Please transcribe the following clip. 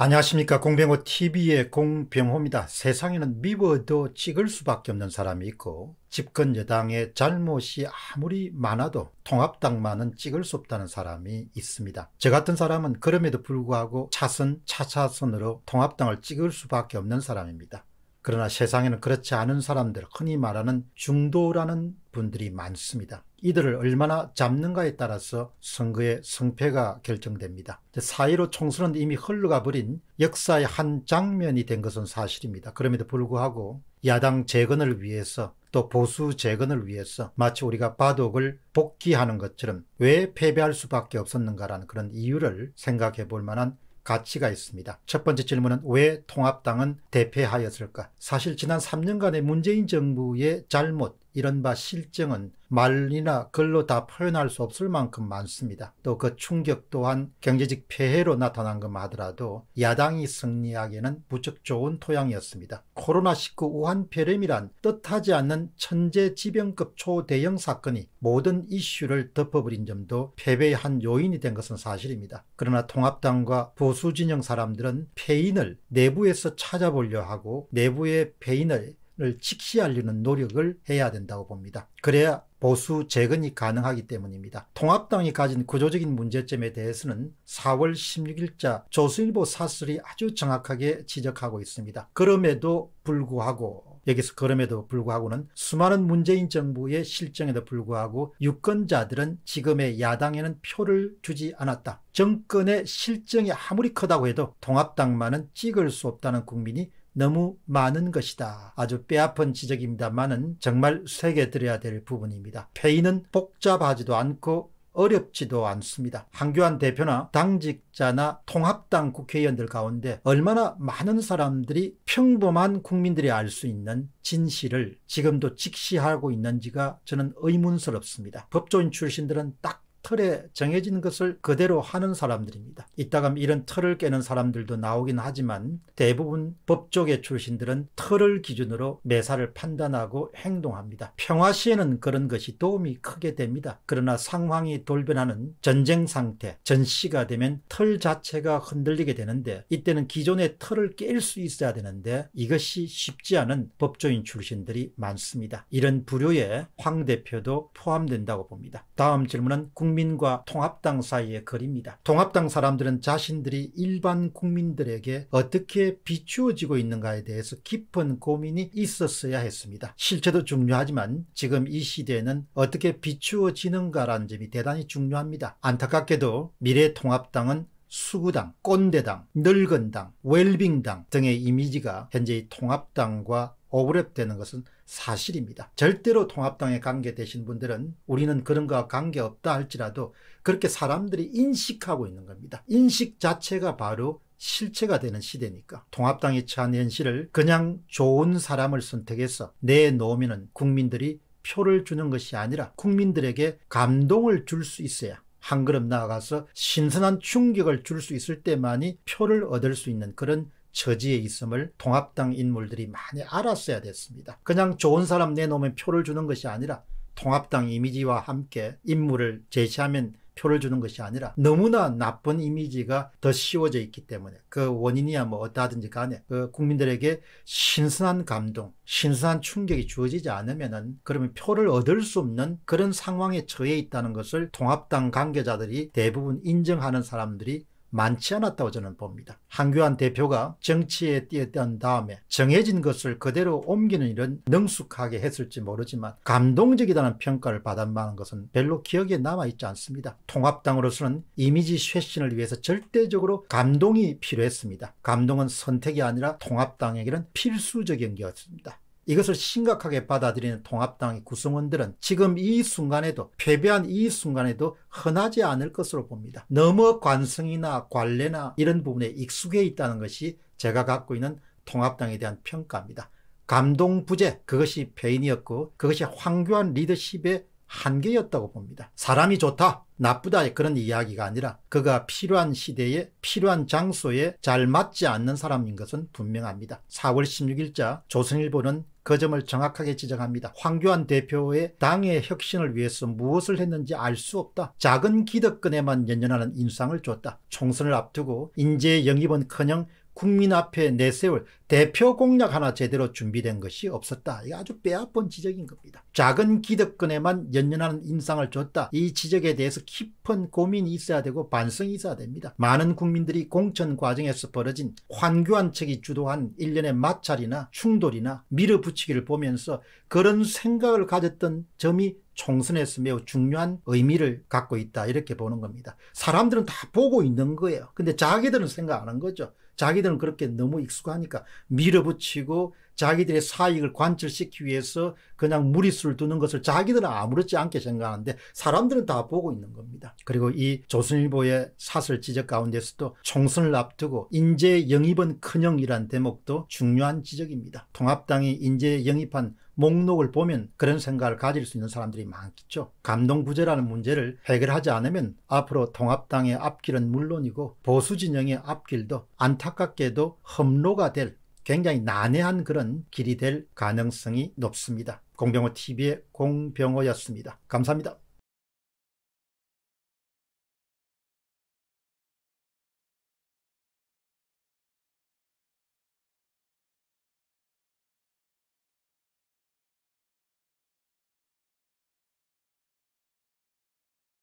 안녕하십니까 공병호 TV의 공병호입니다. 세상에는 미워도 찍을 수밖에 없는 사람이 있고 집권 여당의 잘못이 아무리 많아도 통합당만은 찍을 수 없다는 사람이 있습니다. 저 같은 사람은 그럼에도 불구하고 차선 차차선으로 통합당을 찍을 수밖에 없는 사람입니다. 그러나 세상에는 그렇지 않은 사람들 흔히 말하는 중도라는 분들이 많습니다. 이들을 얼마나 잡는가에 따라서 선거의 승패가 결정됩니다. 4.15 총선은 이미 흘러가 버린 역사의 한 장면이 된 것은 사실입니다. 그럼에도 불구하고 야당 재건을 위해서 또 보수 재건을 위해서 마치 우리가 바둑을 복귀하는 것처럼 왜 패배할 수밖에 없었는가라는 그런 이유를 생각해 볼 만한 가치가 있습니다. 첫 번째 질문은 왜 통합당은 대패하였을까? 사실 지난 3년간의 문재인 정부의 잘못, 이른바 실정은 말이나 글로 다 표현할 수 없을 만큼 많습니다. 또 그 충격 또한 경제적 폐해로 나타난 것만 하더라도 야당이 승리하기에는 무척 좋은 토양이었습니다. 코로나19 우한 폐렴이란 뜻하지 않는 천재지변급 초대형 사건이 모든 이슈를 덮어버린 점도 패배의 한 요인이 된 것은 사실입니다. 그러나 통합당과 보수진영 사람들은 폐인을 내부에서 찾아보려 하고 내부의 폐인을 정권을 직시하려는 노력을 해야 된다고 봅니다. 그래야 보수 재건이 가능하기 때문입니다. 통합당이 가진 구조적인 문제점에 대해서는 4월 16일자 조선일보 사설이 아주 정확하게 지적하고 있습니다. 그럼에도 불구하고 여기서 그럼에도 불구하고는 수많은 문재인 정부의 실정에도 불구하고 유권자들은 지금의 야당에는 표를 주지 않았다. 정권의 실정이 아무리 크다고 해도 통합당만은 찍을 수 없다는 국민이 너무 많은 것이다. 아주 뼈아픈 지적입니다만은 정말 새겨드려야될 부분입니다. 폐인은 복잡하지도 않고 어렵지도 않습니다. 한교안 대표나 당직자나 통합당 국회의원들 가운데 얼마나 많은 사람들이 평범한 국민들이 알 수 있는 진실을 지금도 직시하고 있는지가 저는 의문스럽습니다. 법조인 출신들은 딱 틀에 정해진 것을 그대로 하는 사람들입니다. 이따금 이런 틀을 깨는 사람들도 나오긴 하지만 대부분 법조계 출신들은 틀을 기준으로 매사를 판단하고 행동합니다. 평화 시에는 그런 것이 도움이 크게 됩니다. 그러나 상황이 돌변하는 전쟁 상태, 전시가 되면 틀 자체가 흔들리게 되는데 이때는 기존의 틀을 깰 수 있어야 되는데 이것이 쉽지 않은 법조인 출신들이 많습니다. 이런 부류에 황 대표도 포함된다고 봅니다. 다음 질문은 국민 국민과 통합당 사이의 거리입니다. 통합당 사람들은 자신들이 일반 국민들에게 어떻게 비추어지고 있는가에 대해서 깊은 고민이 있었어야 했습니다. 실체도 중요하지만 지금 이 시대에는 어떻게 비추어지는가라는 점이 대단히 중요합니다. 안타깝게도 미래통합당은 수구당, 꼰대당, 늙은당, 웰빙당 등의 이미지가 현재의 통합당과 오그랩되는 것은 사실입니다. 절대로 통합당에 관계되신 분들은 우리는 그런 거와 관계없다 할지라도 그렇게 사람들이 인식하고 있는 겁니다. 인식 자체가 바로 실체가 되는 시대니까 통합당이 처한 현실을 그냥 좋은 사람을 선택해서 내놓으면 국민들이 표를 주는 것이 아니라 국민들에게 감동을 줄 수 있어야 한 걸음 나아가서 신선한 충격을 줄 수 있을 때만이 표를 얻을 수 있는 그런 처지에 있음을 통합당 인물들이 많이 알았어야 됐습니다. 그냥 좋은 사람 내놓으면 표를 주는 것이 아니라 통합당 이미지와 함께 인물을 제시하면 표를 주는 것이 아니라 너무나 나쁜 이미지가 더 씌워져 있기 때문에 그 원인이야 뭐 어떠하든지 간에 그 국민들에게 신선한 감동, 신선한 충격이 주어지지 않으면은 그러면 표를 얻을 수 없는 그런 상황에 처해 있다는 것을 통합당 관계자들이 대부분 인정하는 사람들이 많지 않았다고 저는 봅니다. 한교안 대표가 정치에 뛰었던 다음에 정해진 것을 그대로 옮기는 일은 능숙하게 했을지 모르지만 감동적이라는 평가를 받았만한 것은 별로 기억에 남아있지 않습니다. 통합당으로서는 이미지 쇄신을 위해서 절대적으로 감동이 필요했습니다. 감동은 선택이 아니라 통합당에게는 필수적인 게였습니다. 이것을 심각하게 받아들이는 통합당의 구성원들은 지금 이 순간에도 패배한 이 순간에도 흔하지 않을 것으로 봅니다. 너무 관성이나 관례나 이런 부분에 익숙해 있다는 것이 제가 갖고 있는 통합당에 대한 평가입니다. 감동 부재 그것이 패인이었고 그것이 황교안 리더십의 한계였다고 봅니다. 사람이 좋다 나쁘다 그런 이야기가 아니라 그가 필요한 시대에 필요한 장소에 잘 맞지 않는 사람인 것은 분명합니다. 4월 16일자 조선일보는 그 점을 정확하게 지적합니다. 황교안 대표의 당의 혁신을 위해서 무엇을 했는지 알 수 없다. 작은 기득권에만 연연하는 인상을 줬다. 총선을 앞두고 인재 영입은커녕 국민 앞에 내세울 대표 공약 하나 제대로 준비된 것이 없었다. 이거 아주 빼앗본 지적인 겁니다. 작은 기득권에만 연연하는 인상을 줬다. 이 지적에 대해서 깊은 고민이 있어야 되고 반성이 있어야 됩니다. 많은 국민들이 공천 과정에서 벌어진 환교안측이 주도한 일련의 마찰이나 충돌이나 밀어붙이기를 보면서 그런 생각을 가졌던 점이 총선에서 매우 중요한 의미를 갖고 있다 이렇게 보는 겁니다. 사람들은 다 보고 있는 거예요. 근데 자기들은 생각 안 한 거죠. 자기들은 그렇게 너무 익숙하니까 밀어붙이고 자기들의 사익을 관철시키기 위해서 그냥 무리수를 두는 것을 자기들은 아무렇지 않게 생각하는데 사람들은 다 보고 있는 겁니다. 그리고 이 조선일보의 사설 지적 가운데서도 총선을 앞두고 인재 영입은 큰형이란 대목도 중요한 지적입니다. 통합당이 인재 영입한 목록을 보면 그런 생각을 가질 수 있는 사람들이 많겠죠. 감동부재라는 문제를 해결하지 않으면 앞으로 통합당의 앞길은 물론이고 보수진영의 앞길도 안타깝게도 험로가 될 굉장히 난해한 그런 길이 될 가능성이 높습니다. 공병호 TV의 공병호였습니다. 감사합니다.